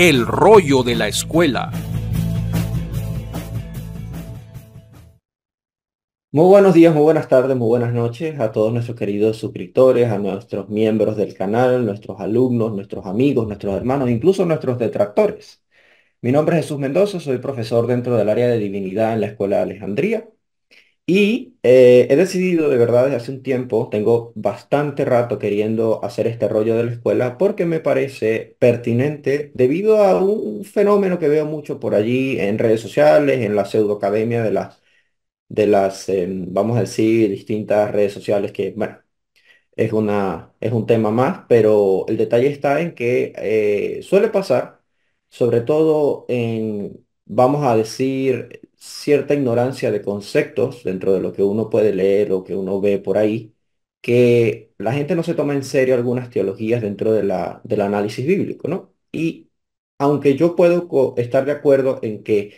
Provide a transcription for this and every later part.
El rollo de la escuela. Muy buenos días, muy buenas tardes, muy buenas noches a todos nuestros queridos suscriptores, a nuestros miembros del canal, nuestros alumnos, nuestros amigos, nuestros hermanos, incluso nuestros detractores. Mi nombre es Jesús Mendoza, soy profesor dentro del área de divinidad en la Escuela de Alejandría y eh, he decidido de verdad desde hace un tiempo, tengo bastante rato queriendo hacer este rollo de la escuela porque me parece pertinente debido a un fenómeno que veo mucho por allí en redes sociales, en la pseudoacademia de las, de las em, vamos a decir, distintas redes sociales que, bueno, es, una, es un tema más, pero el detalle está en que eh, suele pasar, sobre todo en, vamos a decir, cierta ignorancia de conceptos dentro de lo que uno puede leer o que uno ve por ahí, que la gente no se toma en serio algunas teologías dentro de la, del análisis bíblico, ¿no? Y aunque yo puedo estar de acuerdo en que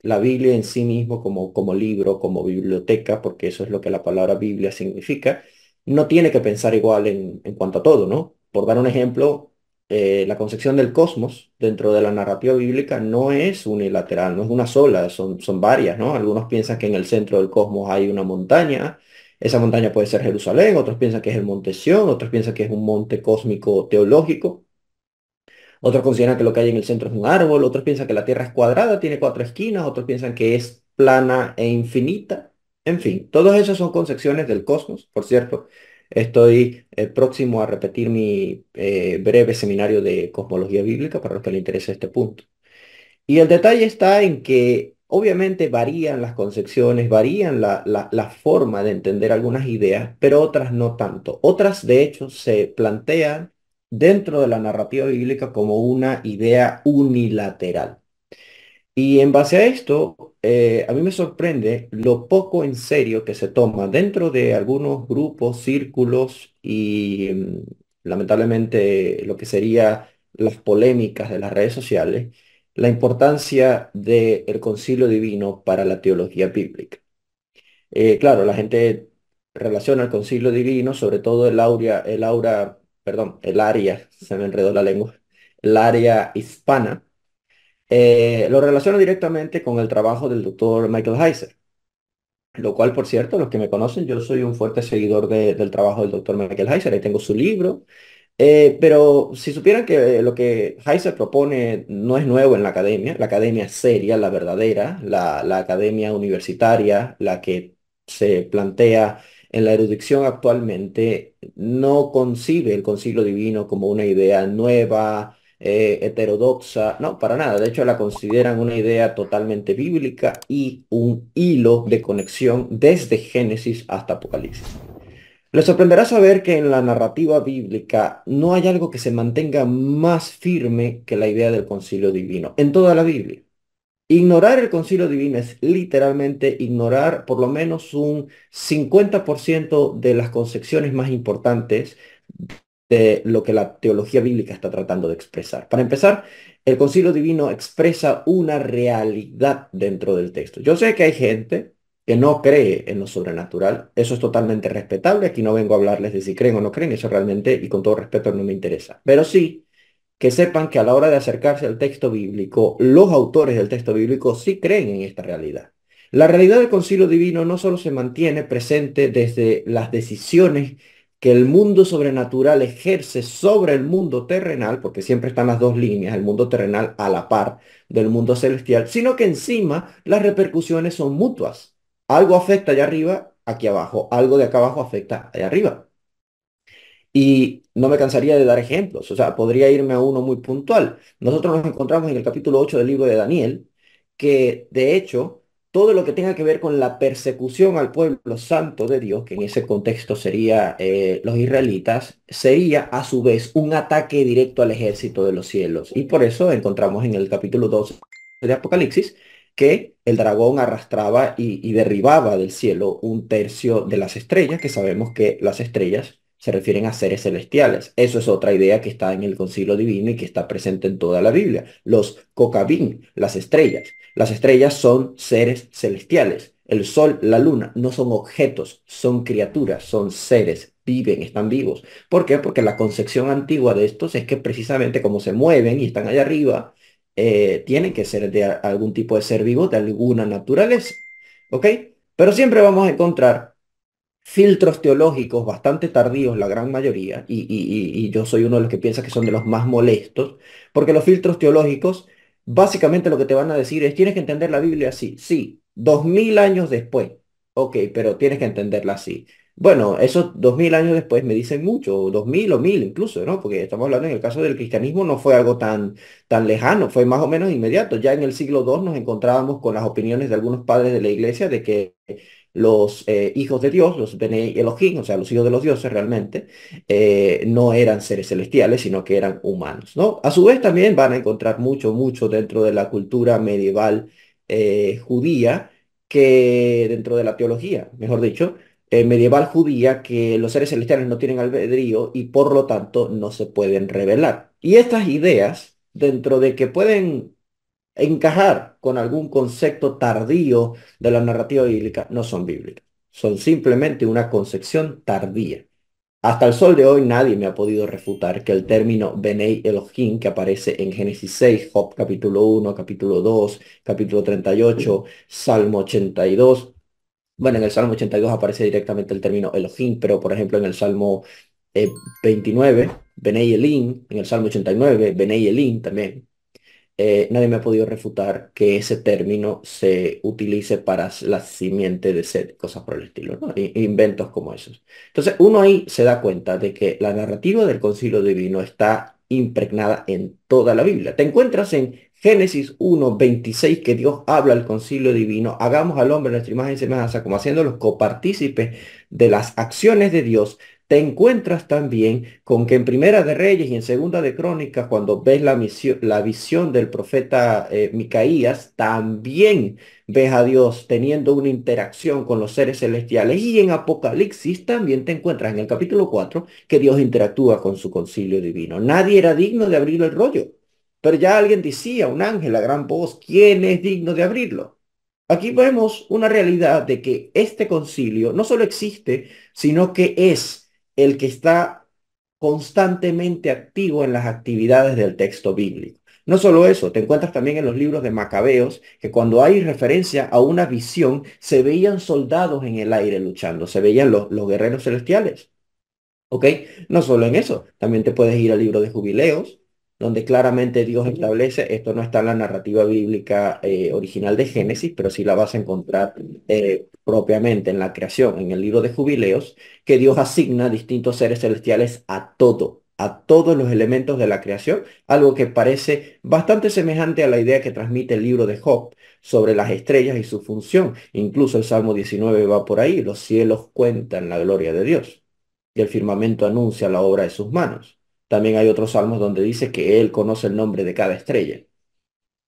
la Biblia en sí mismo como, como libro, como biblioteca, porque eso es lo que la palabra Biblia significa, no tiene que pensar igual en, en cuanto a todo, ¿no? Por dar un ejemplo, eh, la concepción del cosmos dentro de la narrativa bíblica no es unilateral, no es una sola, son, son varias, ¿no? Algunos piensan que en el centro del cosmos hay una montaña, esa montaña puede ser Jerusalén, otros piensan que es el monte Sión, otros piensan que es un monte cósmico teológico, otros consideran que lo que hay en el centro es un árbol, otros piensan que la Tierra es cuadrada, tiene cuatro esquinas, otros piensan que es plana e infinita, en fin, todos esas son concepciones del cosmos, por cierto, Estoy eh, próximo a repetir mi eh, breve seminario de cosmología bíblica para los que les interese este punto. Y el detalle está en que obviamente varían las concepciones, varían la forma de entender algunas ideas, pero otras no tanto. Otras, de hecho, se plantean dentro de la narrativa bíblica como una idea unilateral. Y en base a esto, eh, a mí me sorprende lo poco en serio que se toma dentro de algunos grupos, círculos y mm, lamentablemente lo que sería las polémicas de las redes sociales, la importancia del concilio divino para la teología bíblica. Eh, claro, la gente relaciona el concilio divino, sobre todo el aura, el aura, perdón, el área, se me enredó la lengua, el área hispana eh, lo relaciono directamente con el trabajo del doctor Michael Heiser, lo cual, por cierto, los que me conocen, yo soy un fuerte seguidor del trabajo del doctor Michael Heiser, ahí tengo su libro, eh, pero si supieran que eh, lo que Heiser propone no es nuevo en la academia, la academia seria, la verdadera, la, la academia universitaria, la que se plantea en la erudición actualmente, no concibe el concilio divino como una idea nueva, eh, heterodoxa, no, para nada. De hecho, la consideran una idea totalmente bíblica y un hilo de conexión desde Génesis hasta Apocalipsis. Les sorprenderá saber que en la narrativa bíblica no hay algo que se mantenga más firme que la idea del concilio divino en toda la Biblia. Ignorar el concilio divino es literalmente ignorar por lo menos un 50% de las concepciones más importantes de lo que la teología bíblica está tratando de expresar. Para empezar, el concilio divino expresa una realidad dentro del texto. Yo sé que hay gente que no cree en lo sobrenatural, eso es totalmente respetable, aquí no vengo a hablarles de si creen o no creen, eso realmente y con todo respeto no me interesa, pero sí que sepan que a la hora de acercarse al texto bíblico, los autores del texto bíblico sí creen en esta realidad. La realidad del concilio divino no solo se mantiene presente desde las decisiones que el mundo sobrenatural ejerce sobre el mundo terrenal, porque siempre están las dos líneas, el mundo terrenal a la par del mundo celestial, sino que encima las repercusiones son mutuas. Algo afecta allá arriba, aquí abajo, algo de acá abajo afecta allá arriba. Y no me cansaría de dar ejemplos, o sea, podría irme a uno muy puntual. Nosotros nos encontramos en el capítulo 8 del libro de Daniel, que de hecho todo lo que tenga que ver con la persecución al pueblo santo de Dios, que en ese contexto sería eh, los israelitas, sería a su vez un ataque directo al ejército de los cielos. Y por eso encontramos en el capítulo 12 de Apocalipsis que el dragón arrastraba y, y derribaba del cielo un tercio de las estrellas, que sabemos que las estrellas se refieren a seres celestiales. Eso es otra idea que está en el concilio divino y que está presente en toda la Biblia, los cocabín, las estrellas. Las estrellas son seres celestiales. El sol, la luna, no son objetos, son criaturas, son seres, viven, están vivos. ¿Por qué? Porque la concepción antigua de estos es que precisamente como se mueven y están allá arriba, eh, tienen que ser de algún tipo de ser vivo, de alguna naturaleza. ¿Ok? Pero siempre vamos a encontrar filtros teológicos bastante tardíos, la gran mayoría, y, y yo soy uno de los que piensa que son de los más molestos, porque los filtros teológicos básicamente lo que te van a decir es, tienes que entender la Biblia así, sí, dos mil años después, ok, pero tienes que entenderla así. Bueno, esos dos mil años después me dicen mucho, dos mil o mil incluso, ¿no? Porque estamos hablando en el caso del cristianismo no fue algo tan, tan lejano, fue más o menos inmediato. Ya en el siglo II nos encontrábamos con las opiniones de algunos padres de la iglesia de que los eh, hijos de Dios, los Benei Elohim, o sea, los hijos de los dioses realmente, eh, no eran seres celestiales, sino que eran humanos, ¿no? A su vez también van a encontrar mucho, mucho dentro de la cultura medieval eh, judía, que dentro de la teología, mejor dicho, medieval judía que los seres celestiales no tienen albedrío y por lo tanto no se pueden revelar. Y estas ideas, dentro de que pueden encajar con algún concepto tardío de la narrativa bíblica, no son bíblicas. Son simplemente una concepción tardía. Hasta el sol de hoy nadie me ha podido refutar que el término Benei Elohim, que aparece en Génesis 6, Job capítulo 1, capítulo 2, capítulo 38, Salmo 82, bueno, en el Salmo 82 aparece directamente el término Elohim, pero por ejemplo en el Salmo 29, eh, Benei Elim, en el Salmo 89, Benei Elim también, eh, nadie me ha podido refutar que ese término se utilice para la simiente de sed, cosas por el estilo, inventos como esos. Entonces, uno ahí se da cuenta de que la narrativa del concilio divino está impregnada en toda la Biblia. Te encuentras en Génesis 1, 26, que Dios habla al concilio divino, hagamos al hombre nuestra imagen y semejanza, como haciéndolos copartícipes de las acciones de Dios, te encuentras también con que en Primera de Reyes y en Segunda de Crónicas, cuando ves la, visión del profeta eh, Micaías, también ves a Dios teniendo una interacción con los seres celestiales. Y en Apocalipsis también te encuentras en el capítulo 4 que Dios interactúa con su concilio divino. Nadie era digno de abrir el rollo, pero ya alguien decía, un ángel a gran voz, ¿quién es digno de abrirlo? Aquí vemos una realidad de que este concilio no solo existe, sino que es el que está constantemente activo en las actividades del texto bíblico. No solo eso, te encuentras también en los libros de Macabeos que cuando hay referencia a una visión, se veían soldados en el aire luchando, se veían los, guerreros celestiales. ¿Ok? No solo en eso, también te puedes ir al libro de Jubileos, donde claramente Dios establece, esto no está en la narrativa bíblica eh, original de Génesis, pero sí la vas a encontrar eh, propiamente en la creación, en el libro de jubileos, que Dios asigna distintos seres celestiales a todo, a todos los elementos de la creación, algo que parece bastante semejante a la idea que transmite el libro de Job sobre las estrellas y su función. Incluso el Salmo 19 va por ahí, los cielos cuentan la gloria de Dios y el firmamento anuncia la obra de sus manos. También hay otros salmos donde dice que Él conoce el nombre de cada estrella.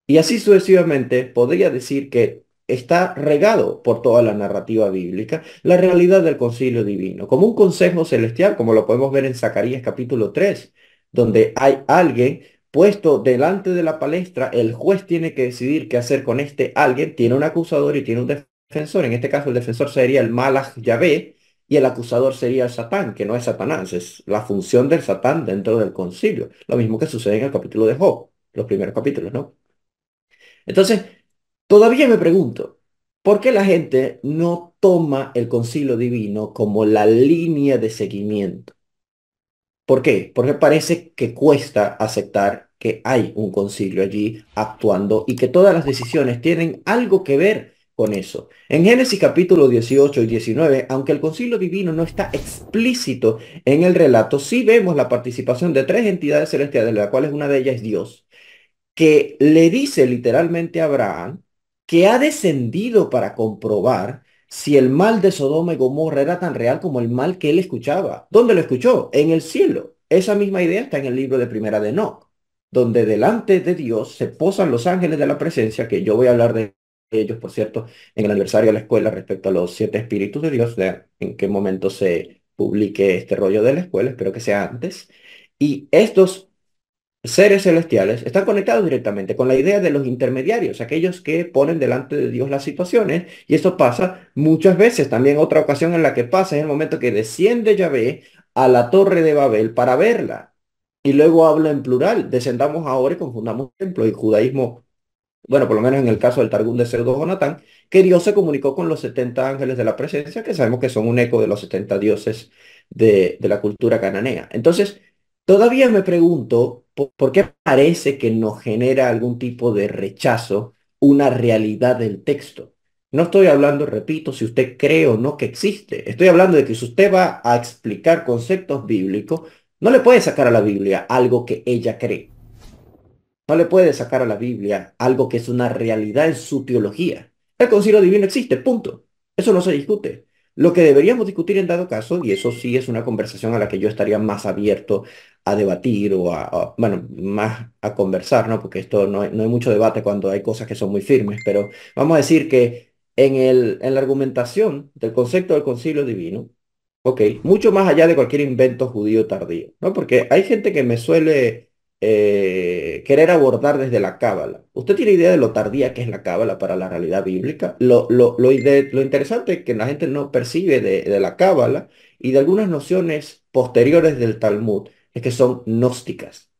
Y así sucesivamente podría decir que está regado por toda la narrativa bíblica la realidad del concilio divino, como un consejo celestial, como lo podemos ver en Zacarías capítulo 3, donde hay alguien puesto delante de la palestra, el juez tiene que decidir qué hacer con este alguien, tiene un acusador y tiene un defensor, en este caso el defensor sería el Malach Yahvé, y el acusador sería el Satán, que no es Satanás, es la función del Satán dentro del concilio. Lo mismo que sucede en el capítulo de Job, los primeros capítulos, ¿no? Entonces, todavía me pregunto, ¿por qué la gente no toma el concilio divino como la línea de seguimiento? ¿Por qué? Porque parece que cuesta aceptar que hay un concilio allí actuando y que todas las decisiones tienen algo que ver con eso. En Génesis capítulo 18 y 19, aunque el concilio divino no está explícito en el relato, sí vemos la participación de tres entidades celestiales, de las cuales una de ellas es Dios, que le dice literalmente a Abraham que ha descendido para comprobar si el mal de Sodoma y Gomorra era tan real como el mal que él escuchaba. ¿Dónde lo escuchó? En el cielo. Esa misma idea está en el libro de Primera de No, donde delante de Dios se posan los ángeles de la presencia, que yo voy a hablar de ellos, por cierto, en el aniversario de la escuela respecto a los siete espíritus de Dios, en qué momento se publique este rollo de la escuela, espero que sea antes. Y estos seres celestiales están conectados directamente con la idea de los intermediarios, aquellos que ponen delante de Dios las situaciones, y eso pasa muchas veces. También otra ocasión en la que pasa es el momento que desciende Yahvé a la torre de Babel para verla. Y luego habla en plural, descendamos ahora y confundamos templo y judaísmo bueno, por lo menos en el caso del Targum de Pseudo Jonatán, que Dios se comunicó con los 70 ángeles de la presencia, que sabemos que son un eco de los 70 dioses de, la cultura cananea. Entonces, todavía me pregunto por, por qué parece que nos genera algún tipo de rechazo una realidad del texto. No estoy hablando, repito, si usted cree o no que existe. Estoy hablando de que si usted va a explicar conceptos bíblicos, no le puede sacar a la Biblia algo que ella cree. No le puede sacar a la Biblia algo que es una realidad en su teología. El concilio divino existe, punto. Eso no se discute. Lo que deberíamos discutir en dado caso, y eso sí es una conversación a la que yo estaría más abierto a debatir o a, bueno, más a conversar, ¿no? Porque esto no hay, mucho debate cuando hay cosas que son muy firmes, pero vamos a decir que en, el, en la argumentación del concepto del concilio divino, ok, mucho más allá de cualquier invento judío tardío, ¿no? Porque hay gente que me suele eh, querer abordar desde la cábala. ¿Usted tiene idea de lo tardía que es la cábala para la realidad bíblica? Lo, lo, lo, interesante que la gente no percibe de, la cábala y de algunas nociones posteriores del Talmud es que son gnósticas,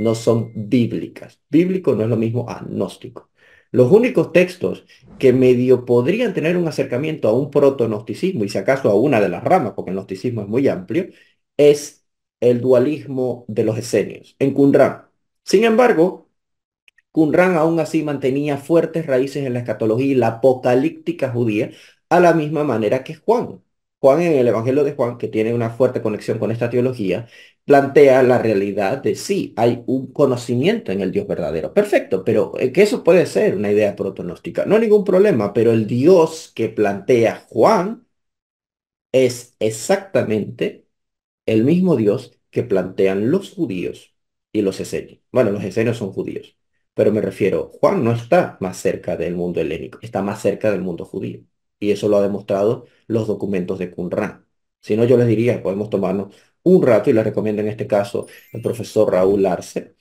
no son bíblicas. Bíblico no es lo mismo a gnóstico. Los únicos textos que medio podrían tener un acercamiento a un protognosticismo, y si acaso a una de las ramas, porque el gnosticismo es muy amplio, es el dualismo de los esenios en Qumran. Sin embargo, Qumran aún así mantenía fuertes raíces en la escatología y la apocalíptica judía, a la misma manera que Juan. Juan en el Evangelio de Juan, que tiene una fuerte conexión con esta teología, plantea la realidad de sí, hay un conocimiento en el Dios verdadero. Perfecto, pero eh, que eso puede ser una idea protonóstica. No hay ningún problema, pero el Dios que plantea Juan es exactamente el mismo Dios que plantean los judíos y los esenios. Bueno, los esenios son judíos, pero me refiero, Juan no está más cerca del mundo helénico, está más cerca del mundo judío. Y eso lo ha demostrado los documentos de Qumran. Si no, yo les diría, podemos tomarnos un rato, y les recomiendo en este caso el profesor Raúl Arce,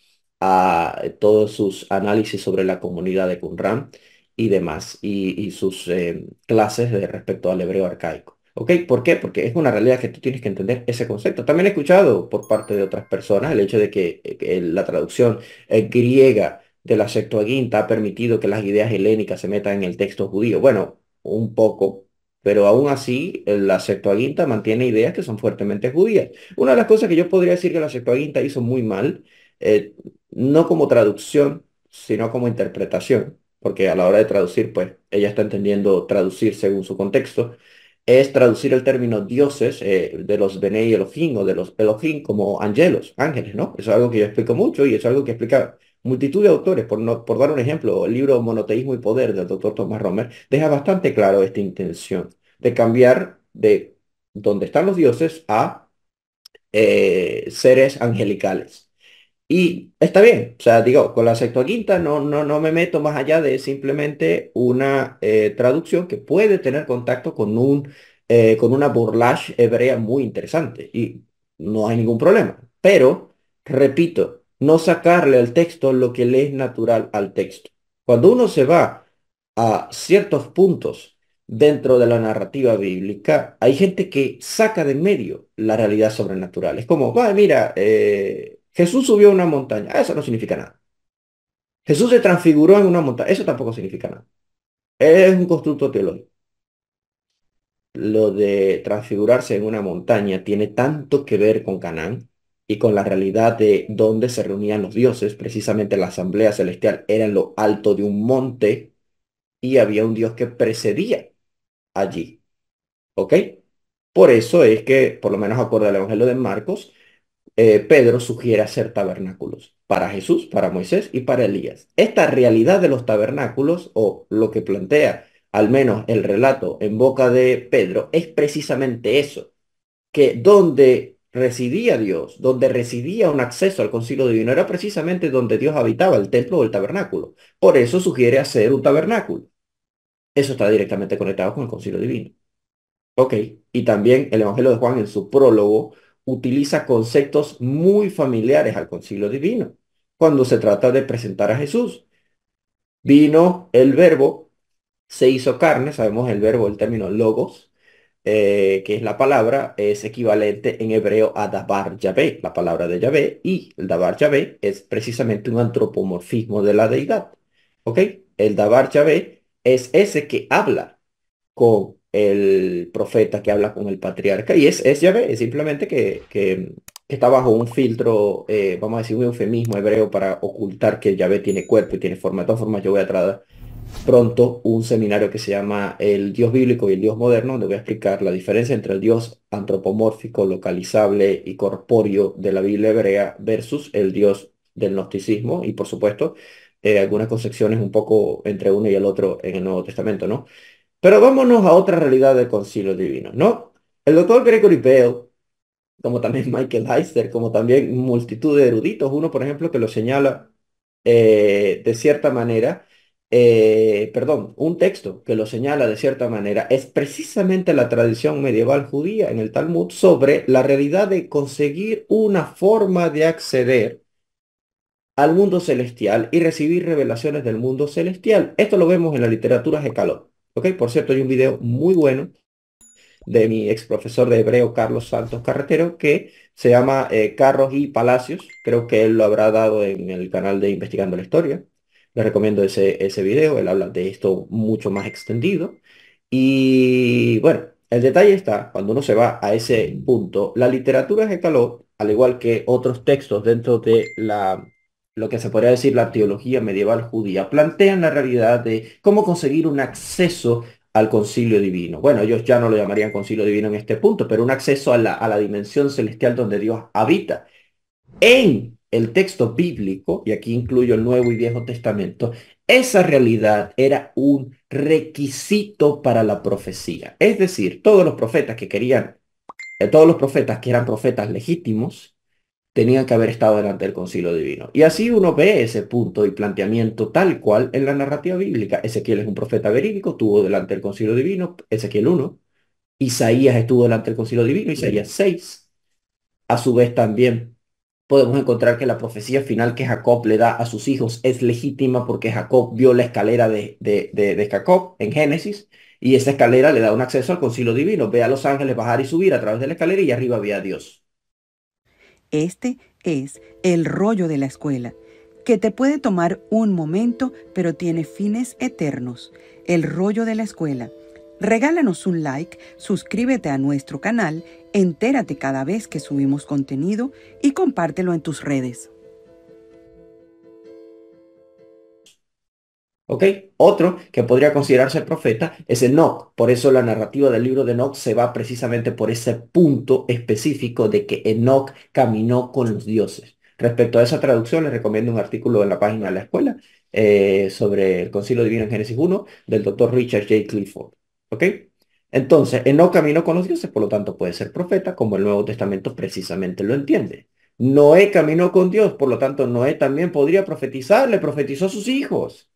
a todos sus análisis sobre la comunidad de Qumran y demás, y, sus eh, clases de respecto al hebreo arcaico. ¿Por qué? Porque es una realidad que tú tienes que entender ese concepto. También he escuchado por parte de otras personas el hecho de que eh, la traducción eh, griega de la Septuaginta ha permitido que las ideas helénicas se metan en el texto judío. Bueno, un poco, pero aún así eh, la Septuaginta mantiene ideas que son fuertemente judías. Una de las cosas que yo podría decir que la Septuaginta hizo muy mal, no como traducción, sino como interpretación, porque a la hora de traducir, pues ella está entendiendo traducir según su contexto es traducir el término dioses eh, de los y Elohim o de los Elohim como angelos, ángeles, ¿no? Eso es algo que yo explico mucho y es algo que explica multitud de autores, por, por dar un ejemplo, el libro Monoteísmo y Poder del doctor Thomas Romer, deja bastante claro esta intención de cambiar de donde están los dioses a eh, seres angelicales. Y está bien, o sea, digo, con la sexta no, no, no me meto más allá de simplemente una eh, traducción que puede tener contacto con, un, eh, con una burlash hebrea muy interesante y no hay ningún problema. Pero, repito, no sacarle al texto lo que le es natural al texto. Cuando uno se va a ciertos puntos dentro de la narrativa bíblica, hay gente que saca de medio la realidad sobrenatural. Es como, va, mira, eh, Jesús subió a una montaña. Ah, eso no significa nada. Jesús se transfiguró en una montaña. Eso tampoco significa nada. Es un constructo teológico. Lo de transfigurarse en una montaña tiene tanto que ver con Canaán y con la realidad de dónde se reunían los dioses. Precisamente la asamblea celestial era en lo alto de un monte y había un dios que precedía allí. ¿Ok? Por eso es que, por lo menos acorde al Evangelio de Marcos, eh, Pedro sugiere hacer tabernáculos para Jesús, para Moisés y para Elías. Esta realidad de los tabernáculos, o lo que plantea al menos el relato en boca de Pedro, es precisamente eso, que donde residía Dios, donde residía un acceso al concilio divino, era precisamente donde Dios habitaba, el templo o el tabernáculo. Por eso sugiere hacer un tabernáculo. Eso está directamente conectado con el concilio divino. Ok, y también el Evangelio de Juan en su prólogo utiliza conceptos muy familiares al concilio divino cuando se trata de presentar a Jesús. Vino el verbo, se hizo carne, sabemos el verbo, el término logos, eh, que es la palabra, es equivalente en hebreo a dabar Yahvé, la palabra de Yahvé, y el dabar Yahvé es precisamente un antropomorfismo de la deidad. ¿Ok? El dabar Yahvé es ese que habla con el profeta que habla con el patriarca, y es, es Yahvé, es simplemente que, está bajo un filtro, eh, vamos a decir, un eufemismo hebreo para ocultar que Yahvé tiene cuerpo y tiene forma. De todas formas, yo voy a traer pronto un seminario que se llama El Dios Bíblico y el Dios Moderno, donde voy a explicar la diferencia entre el Dios antropomórfico, localizable y corpóreo de la Biblia hebrea versus el Dios del gnosticismo y, por supuesto, eh, algunas concepciones un poco entre uno y el otro en el Nuevo Testamento, ¿no? Pero vámonos a otra realidad del concilio divino, ¿no? El doctor Gregory Bell, como también Michael Heister, como también multitud de eruditos, uno por ejemplo que lo señala eh, de cierta manera, eh, perdón, un texto que lo señala de cierta manera, es precisamente la tradición medieval judía en el Talmud sobre la realidad de conseguir una forma de acceder al mundo celestial y recibir revelaciones del mundo celestial. Esto lo vemos en la literatura Hekalot. ¿Ok? Por cierto, hay un video muy bueno de mi ex profesor de hebreo Carlos Santos Carretero que se llama eh, Carros y Palacios. Creo que él lo habrá dado en el canal de Investigando la Historia. Le recomiendo ese, ese video, él habla de esto mucho más extendido. Y bueno, el detalle está, cuando uno se va a ese punto, la literatura de calor, al igual que otros textos dentro de la lo que se podría decir la teología medieval judía, plantean la realidad de cómo conseguir un acceso al concilio divino. Bueno, ellos ya no lo llamarían concilio divino en este punto, pero un acceso a la, dimensión celestial donde Dios habita. En el texto bíblico, y aquí incluyo el Nuevo y Viejo Testamento, esa realidad era un requisito para la profecía. Es decir, todos los profetas que querían, eh, todos los profetas que eran profetas legítimos, tenían que haber estado delante del concilio divino. Y así uno ve ese punto y planteamiento tal cual en la narrativa bíblica. Ezequiel es un profeta verídico, estuvo delante del concilio divino, Ezequiel 1. Isaías estuvo delante del concilio divino, Isaías 6. A su vez también podemos encontrar que la profecía final que Jacob le da a sus hijos es legítima porque Jacob vio la escalera de, Jacob en Génesis. Y esa escalera le da un acceso al concilio divino. Ve a los ángeles bajar y subir a través de la escalera y arriba ve a Dios. Este es el rollo de la escuela, que te puede tomar un momento, pero tiene fines eternos. El rollo de la escuela. Regálanos un like, suscríbete a nuestro canal, entérate cada vez que subimos contenido y compártelo en tus redes. ¿Ok? Otro que podría considerarse profeta es Enoch. Por eso la narrativa del libro de Enoch se va precisamente por ese punto específico de que Enoch caminó con los dioses. Respecto a esa traducción, les recomiendo un artículo en la página de la escuela eh, sobre el Concilio Divino en Génesis 1 del doctor Richard J. Clifford. ¿Ok? Entonces, Enoch caminó con los dioses, por lo tanto puede ser profeta, como el Nuevo Testamento precisamente lo entiende. Noé caminó con Dios, por lo tanto Noé también podría profetizar, le profetizó a sus hijos.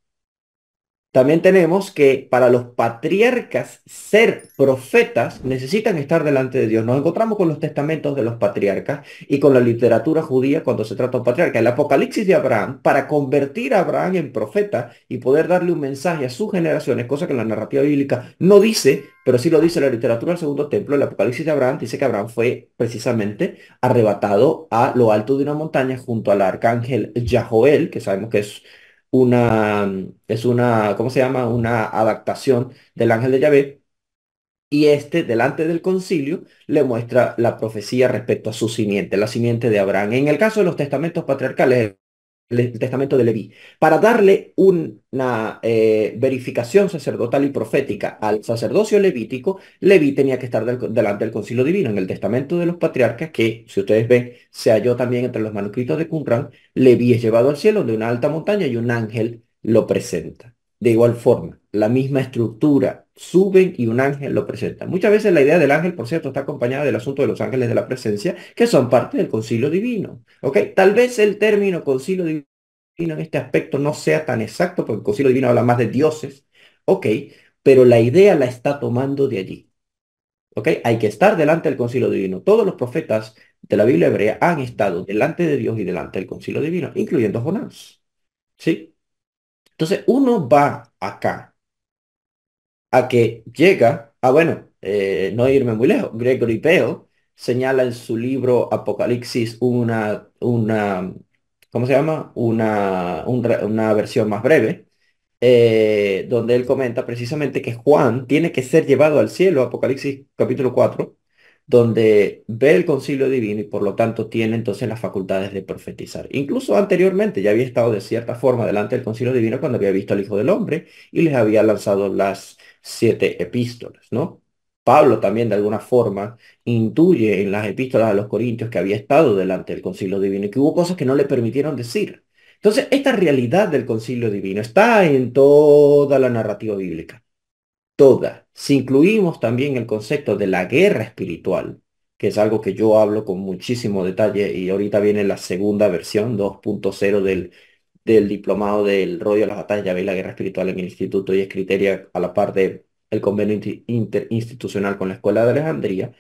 También tenemos que para los patriarcas ser profetas necesitan estar delante de Dios. Nos encontramos con los testamentos de los patriarcas y con la literatura judía cuando se trata de un patriarca. El Apocalipsis de Abraham, para convertir a Abraham en profeta y poder darle un mensaje a sus generaciones, cosa que la narrativa bíblica no dice, pero sí lo dice la literatura del segundo templo. El Apocalipsis de Abraham dice que Abraham fue precisamente arrebatado a lo alto de una montaña junto al arcángel Yahoel, que sabemos que es una, es una, ¿cómo se llama? Una adaptación del ángel de Yahvé. Y este, delante del concilio, le muestra la profecía respecto a su simiente, la simiente de Abraham. En el caso de los testamentos patriarcales, el testamento de Leví, para darle una eh, verificación sacerdotal y profética al sacerdocio levítico, Leví tenía que estar delante del concilio divino. En el testamento de los patriarcas, que si ustedes ven, se halló también entre los manuscritos de Qumran, Leví es llevado al cielo de una alta montaña y un ángel lo presenta. De igual forma, la misma estructura suben y un ángel lo presenta. Muchas veces la idea del ángel, por cierto, está acompañada del asunto de los ángeles de la presencia, que son parte del concilio divino. ¿ok? Tal vez el término concilio divino en este aspecto no sea tan exacto, porque el concilio divino habla más de dioses, ok, pero la idea la está tomando de allí. ¿ok? Hay que estar delante del concilio divino. Todos los profetas de la Biblia hebrea han estado delante de Dios y delante del concilio divino, incluyendo Jonás. ¿Sí? Entonces uno va acá a que llega a, ah, bueno, eh, no irme muy lejos, Gregory Peo señala en su libro Apocalipsis una, una ¿cómo se llama? Una, una versión más breve, eh, donde él comenta precisamente que Juan tiene que ser llevado al cielo, Apocalipsis capítulo 4, donde ve el concilio divino y por lo tanto tiene entonces las facultades de profetizar. Incluso anteriormente ya había estado de cierta forma delante del concilio divino cuando había visto al Hijo del Hombre y les había lanzado las siete epístolas, ¿no? Pablo también de alguna forma intuye en las epístolas a los Corintios que había estado delante del concilio divino y que hubo cosas que no le permitieron decir. Entonces, esta realidad del concilio divino está en toda la narrativa bíblica. Toda. Si incluimos también el concepto de la guerra espiritual, que es algo que yo hablo con muchísimo detalle y ahorita viene la segunda versión 2.0 del del diplomado del rollo de las batallas, ya veis la guerra espiritual en el instituto y es criterio a la par del convenio interinstitucional con la Escuela de Alejandría,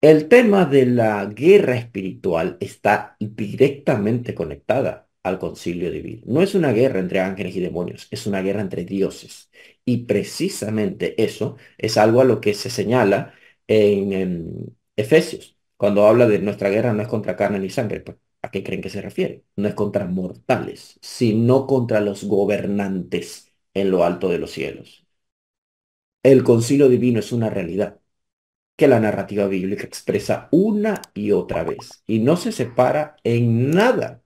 el tema de la guerra espiritual está directamente conectada al concilio divino. No es una guerra entre ángeles y demonios, es una guerra entre dioses. Y precisamente eso es algo a lo que se señala en, Efesios, cuando habla de nuestra guerra no es contra carne ni sangre, pues. ¿A qué creen que se refiere? No es contra mortales, sino contra los gobernantes en lo alto de los cielos. El concilio divino es una realidad que la narrativa bíblica expresa una y otra vez y no se separa en nada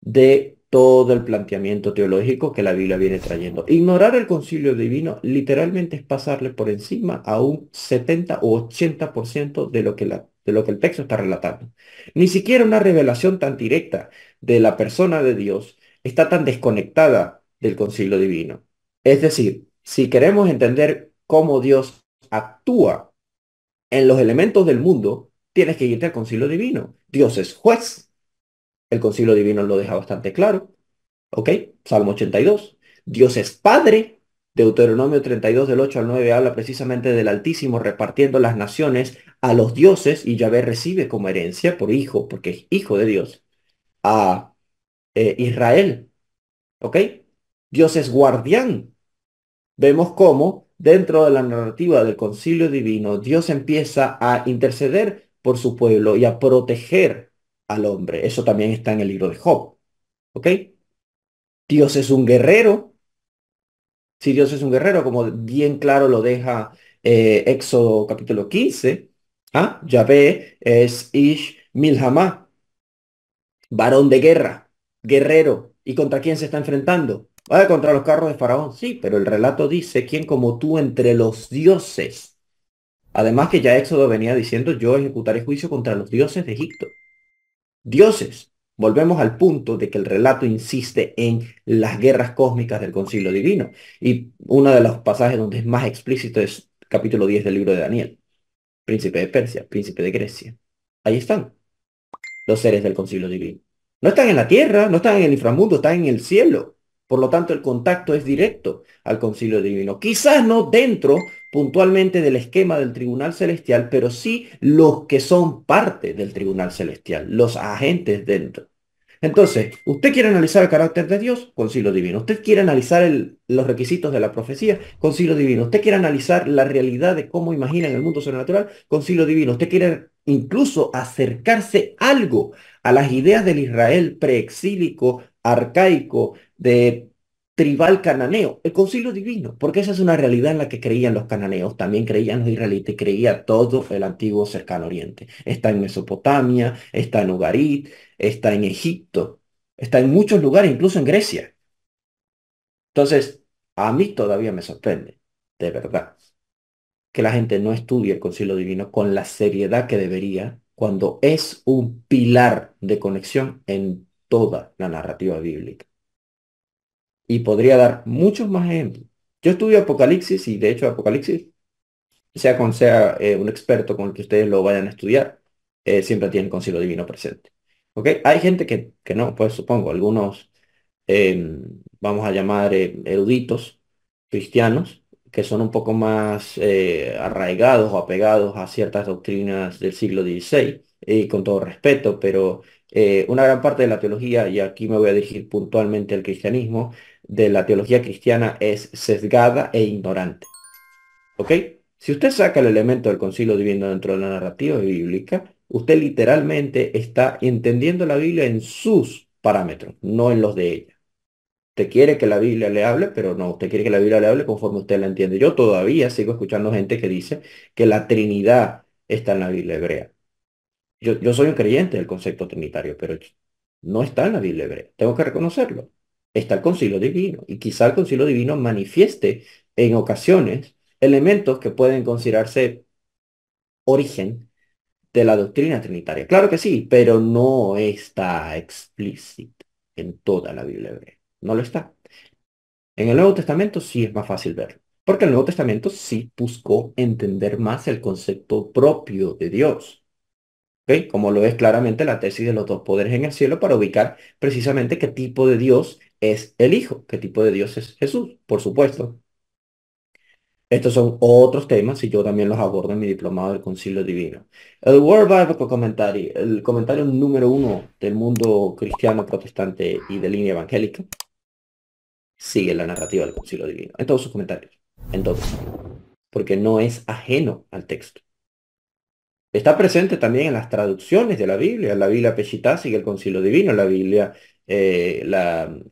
de todo el planteamiento teológico que la Biblia viene trayendo. Ignorar el concilio divino literalmente es pasarle por encima a un 70 o 80% de lo que la de lo que el texto está relatando. Ni siquiera una revelación tan directa de la persona de Dios está tan desconectada del concilio divino. Es decir, si queremos entender cómo Dios actúa en los elementos del mundo, tienes que irte al concilio divino. Dios es juez. El concilio divino lo deja bastante claro. ¿Ok? Salmo 82. Dios es padre. Deuteronomio 32 del 8 al 9 habla precisamente del Altísimo repartiendo las naciones a los dioses y Yahvé recibe como herencia por hijo, porque es hijo de Dios, a eh, Israel. ¿Ok? Dios es guardián. Vemos cómo dentro de la narrativa del concilio divino, Dios empieza a interceder por su pueblo y a proteger al hombre. Eso también está en el libro de Job. ¿Ok? Dios es un guerrero. Si Dios es un guerrero, como bien claro lo deja eh, Éxodo capítulo 15, Ah, Yahvé es Ish Milhamá, varón de guerra, guerrero. ¿Y contra quién se está enfrentando? Ah, contra los carros de Faraón, sí, pero el relato dice, ¿quién como tú entre los dioses? Además que ya Éxodo venía diciendo, yo ejecutaré juicio contra los dioses de Egipto. Dioses. Volvemos al punto de que el relato insiste en las guerras cósmicas del concilio divino. Y uno de los pasajes donde es más explícito es capítulo 10 del libro de Daniel príncipe de Persia, príncipe de Grecia. Ahí están los seres del concilio divino. No están en la tierra, no están en el inframundo, están en el cielo. Por lo tanto, el contacto es directo al concilio divino. Quizás no dentro puntualmente del esquema del tribunal celestial, pero sí los que son parte del tribunal celestial, los agentes dentro. Entonces, usted quiere analizar el carácter de Dios, siglo divino. Usted quiere analizar los requisitos de la profecía, concilio divino. Usted quiere analizar la realidad de cómo imaginan el mundo sobrenatural, concilio divino. Usted quiere incluso acercarse algo a las ideas del Israel preexílico, arcaico, de tribal cananeo, el concilio divino, porque esa es una realidad en la que creían los cananeos, también creían los israelitas, y creía todo el antiguo cercano oriente. Está en Mesopotamia, está en Ugarit, está en Egipto, está en muchos lugares, incluso en Grecia. Entonces, a mí todavía me sorprende, de verdad, que la gente no estudie el concilio divino con la seriedad que debería cuando es un pilar de conexión en toda la narrativa bíblica. Y podría dar muchos más ejemplos. Yo estudio Apocalipsis y de hecho Apocalipsis, sea con sea eh, un experto con el que ustedes lo vayan a estudiar, eh, siempre tiene el concilio divino presente. ¿Ok? Hay gente que, que no, pues supongo, algunos, em, vamos a llamar eh, eruditos cristianos, que son un poco más arraigados o apegados a ciertas doctrinas del siglo XVI, y con todo respeto, pero una gran parte de la teología, y aquí me voy a dirigir puntualmente al cristianismo, de la teología cristiana es sesgada e ignorante. ¿Ok? Si usted saca el elemento del concilio divino dentro de la narrativa bíblica, usted literalmente está entendiendo la Biblia en sus parámetros, no en los de ella. Usted quiere que la Biblia le hable, pero no, usted quiere que la Biblia le hable conforme usted la entiende. Yo todavía sigo escuchando gente que dice que la Trinidad está en la Biblia hebrea. Yo, yo soy un creyente del concepto trinitario, pero no está en la Biblia hebrea. Tengo que reconocerlo está el concilio divino. Y quizá el concilio divino manifieste en ocasiones elementos que pueden considerarse origen de la doctrina trinitaria. Claro que sí, pero no está explícito en toda la Biblia hebrea. No lo está. En el Nuevo Testamento sí es más fácil verlo, porque el Nuevo Testamento sí buscó entender más el concepto propio de Dios como lo es claramente la tesis de los dos poderes en el cielo, para ubicar precisamente qué tipo de Dios es el Hijo, qué tipo de Dios es Jesús, por supuesto. Estos son otros temas y yo también los abordo en mi diplomado del Concilio Divino. El World Bible Commentary, el comentario número uno del mundo cristiano, protestante y de línea evangélica, sigue la narrativa del Concilio Divino, en todos sus comentarios, Entonces, porque no es ajeno al texto. Está presente también en las traducciones de la Biblia, la Biblia Peshitá y el Concilio Divino, la Biblia, eh,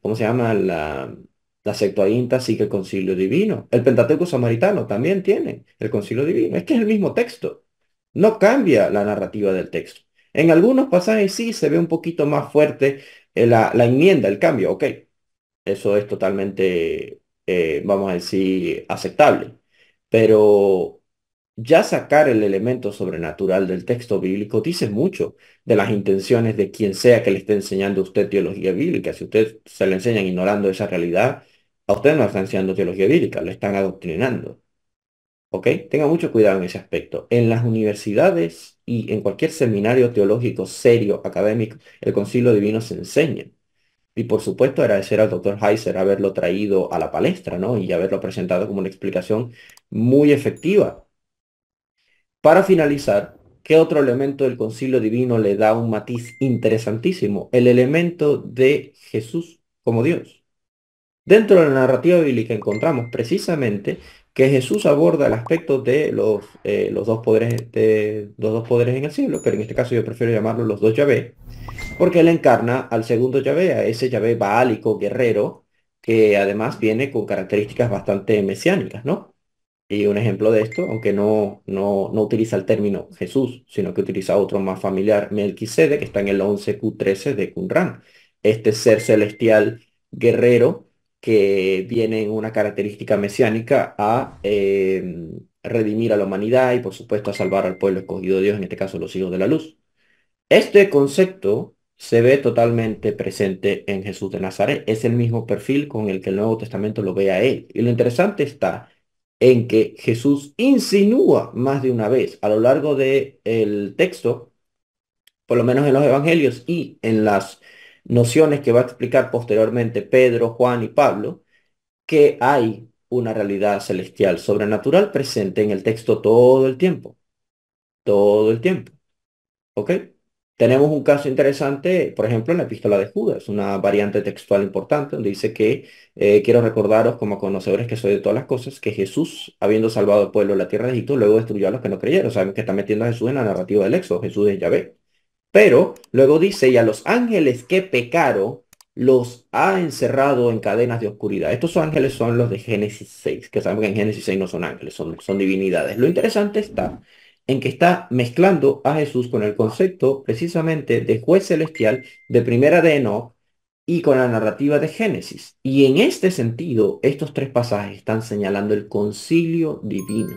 ¿cómo se llama? La, la Septuaginta sigue el Concilio Divino. El Pentateuco Samaritano también tiene el Concilio Divino. Es que es el mismo texto. No cambia la narrativa del texto. En algunos pasajes sí se ve un poquito más fuerte eh, la, enmienda, el cambio. Ok, eso es totalmente, eh, vamos a decir, aceptable. Pero ya sacar el elemento sobrenatural del texto bíblico dice mucho de las intenciones de quien sea que le esté enseñando a usted teología bíblica. Si usted se le enseña ignorando esa realidad, a usted no le está enseñando teología bíblica, le están adoctrinando. ¿Ok? Tenga mucho cuidado en ese aspecto. En las universidades y en cualquier seminario teológico serio, académico, el concilio divino se enseña. Y por supuesto agradecer al doctor Heiser haberlo traído a la palestra, ¿no? Y haberlo presentado como una explicación muy efectiva para finalizar, ¿qué otro elemento del concilio divino le da un matiz interesantísimo? El elemento de Jesús como Dios. Dentro de la narrativa bíblica encontramos precisamente que Jesús aborda el aspecto de los, eh, dos poderes, de, los dos poderes en el cielo, pero en este caso yo prefiero llamarlo los dos Yahvé, porque él encarna al segundo Yahvé, a ese Yahvé baálico guerrero, que además viene con características bastante mesiánicas, ¿no? Y un ejemplo de esto, aunque no, no, no utiliza el término Jesús, sino que utiliza otro más familiar, Melquisede, que está en el 11Q13 de Qumran. Este ser celestial guerrero que viene en una característica mesiánica a em, redimir a la humanidad y por supuesto a salvar al pueblo escogido de Dios, en este caso los hijos de la luz. Este concepto se ve totalmente presente en Jesús de Nazaret. Es el mismo perfil con el que el Nuevo Testamento lo ve a él. Y lo interesante está en que Jesús insinúa más de una vez a lo largo del texto, por lo menos en los evangelios y en las nociones que va a explicar posteriormente Pedro, Juan y Pablo, que hay una realidad celestial sobrenatural presente en el texto todo el tiempo. Todo el tiempo. ¿Ok? Tenemos un caso interesante, por ejemplo, en la epístola de Judas, una variante textual importante, donde dice que eh, quiero recordaros como conocedores que soy de todas las cosas, que Jesús, habiendo salvado al pueblo de la tierra de Egipto, luego destruyó a los que no creyeron. saben que está metiendo a Jesús en la narrativa del Éxodo, Jesús es Yahvé. Pero luego dice, y a los ángeles que pecaron, los ha encerrado en cadenas de oscuridad. Estos ángeles son los de Génesis 6, que saben que en Génesis 6 no son ángeles, son divinidades. Lo interesante está en que está mezclando a Jesús con el concepto precisamente de juez celestial de primera de Enoch y con la narrativa de Génesis. Y en este sentido, estos tres pasajes están señalando el concilio divino,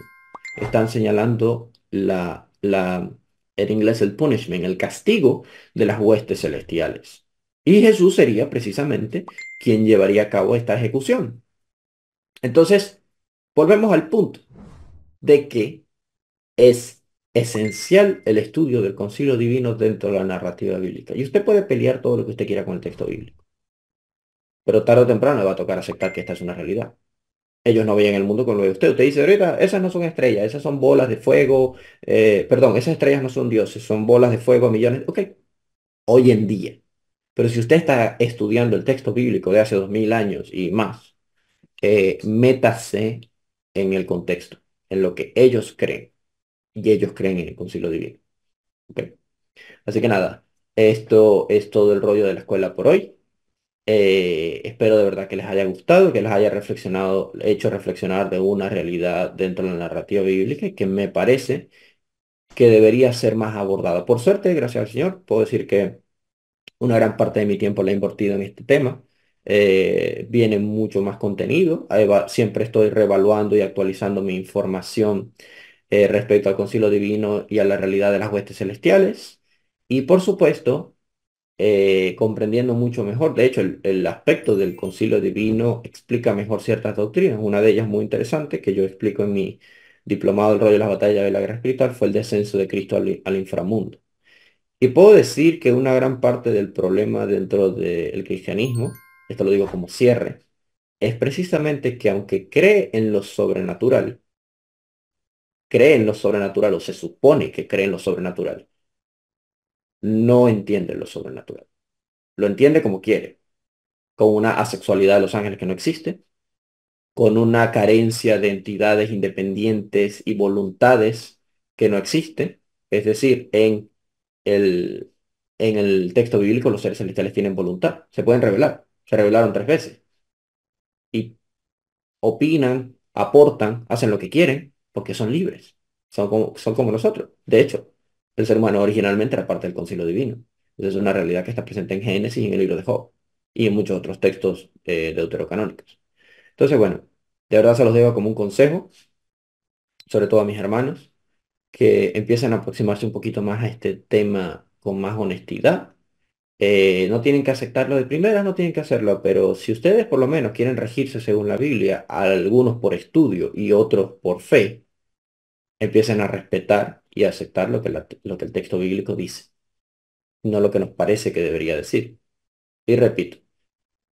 están señalando la, la, en inglés el punishment, el castigo de las huestes celestiales. Y Jesús sería precisamente quien llevaría a cabo esta ejecución. Entonces, volvemos al punto de que es esencial el estudio del concilio divino dentro de la narrativa bíblica. Y usted puede pelear todo lo que usted quiera con el texto bíblico. Pero tarde o temprano le va a tocar aceptar que esta es una realidad. Ellos no veían el mundo con lo ve usted. Usted dice, ahorita, esas no son estrellas, esas son bolas de fuego. Eh, perdón, esas estrellas no son dioses, son bolas de fuego, millones. Ok, hoy en día. Pero si usted está estudiando el texto bíblico de hace dos mil años y más, eh, métase en el contexto, en lo que ellos creen y ellos creen en el concilio divino. Así que nada, esto es todo el rollo de la escuela por hoy. Eh, espero de verdad que les haya gustado, que les haya reflexionado, hecho reflexionar de una realidad dentro de la narrativa bíblica que me parece que debería ser más abordada. Por suerte, gracias al Señor, puedo decir que una gran parte de mi tiempo la he invertido en este tema. Eh, viene mucho más contenido. Siempre estoy revaluando y actualizando mi información eh, respecto al concilio divino y a la realidad de las huestes celestiales. Y por supuesto, eh, comprendiendo mucho mejor, de hecho, el, aspecto del concilio divino explica mejor ciertas doctrinas. Una de ellas muy interesante, que yo explico en mi diplomado El rollo de las batallas de la guerra espiritual, fue el descenso de Cristo al, inframundo. Y puedo decir que una gran parte del problema dentro del cristianismo, esto lo digo como cierre, es precisamente que aunque cree en lo sobrenatural, cree en lo sobrenatural o se supone que cree en lo sobrenatural, no entiende lo sobrenatural. Lo entiende como quiere, con una asexualidad de los ángeles que no existe, con una carencia de entidades independientes y voluntades que no existe. Es decir, en el, en el texto bíblico los seres celestiales tienen voluntad, se pueden revelar, se revelaron tres veces. Y opinan, aportan, hacen lo que quieren, porque son libres, son como, son como nosotros. De hecho, el ser humano originalmente era parte del concilio divino. Es una realidad que está presente en Génesis y en el libro de Job y en muchos otros textos eh, deuterocanónicos. Entonces, bueno, de verdad se los dejo como un consejo, sobre todo a mis hermanos, que empiecen a aproximarse un poquito más a este tema con más honestidad. Eh, no tienen que aceptarlo de primera, no tienen que hacerlo, pero si ustedes por lo menos quieren regirse según la Biblia, algunos por estudio y otros por fe, empiecen a respetar y a aceptar lo que, lo el texto bíblico dice, no lo que nos parece que debería decir. Y repito,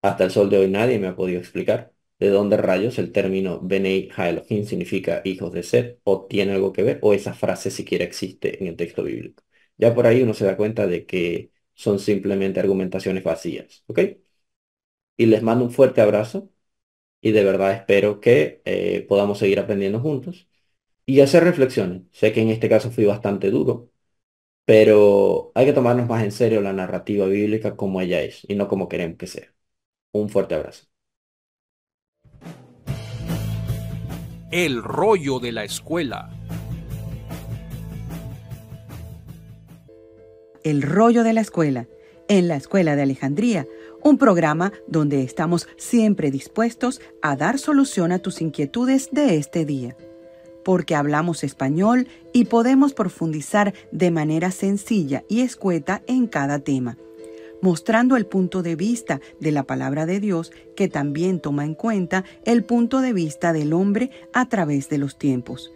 hasta el sol de hoy nadie me ha podido explicar de dónde rayos el término Benei Haelohim significa hijos de sed o tiene algo que ver o esa frase siquiera existe en el texto bíblico. Ya por ahí uno se da cuenta de que son simplemente argumentaciones vacías, ¿ok? Y les mando un fuerte abrazo y de verdad espero que eh, podamos seguir aprendiendo juntos y hacer reflexiones. Sé que en este caso fui bastante duro, pero hay que tomarnos más en serio la narrativa bíblica como ella es y no como queremos que sea. Un fuerte abrazo. El rollo de la escuela. El rollo de la escuela. En la Escuela de Alejandría, un programa donde estamos siempre dispuestos a dar solución a tus inquietudes de este día porque hablamos español y podemos profundizar de manera sencilla y escueta en cada tema, mostrando el punto de vista de la palabra de Dios que también toma en cuenta el punto de vista del hombre a través de los tiempos.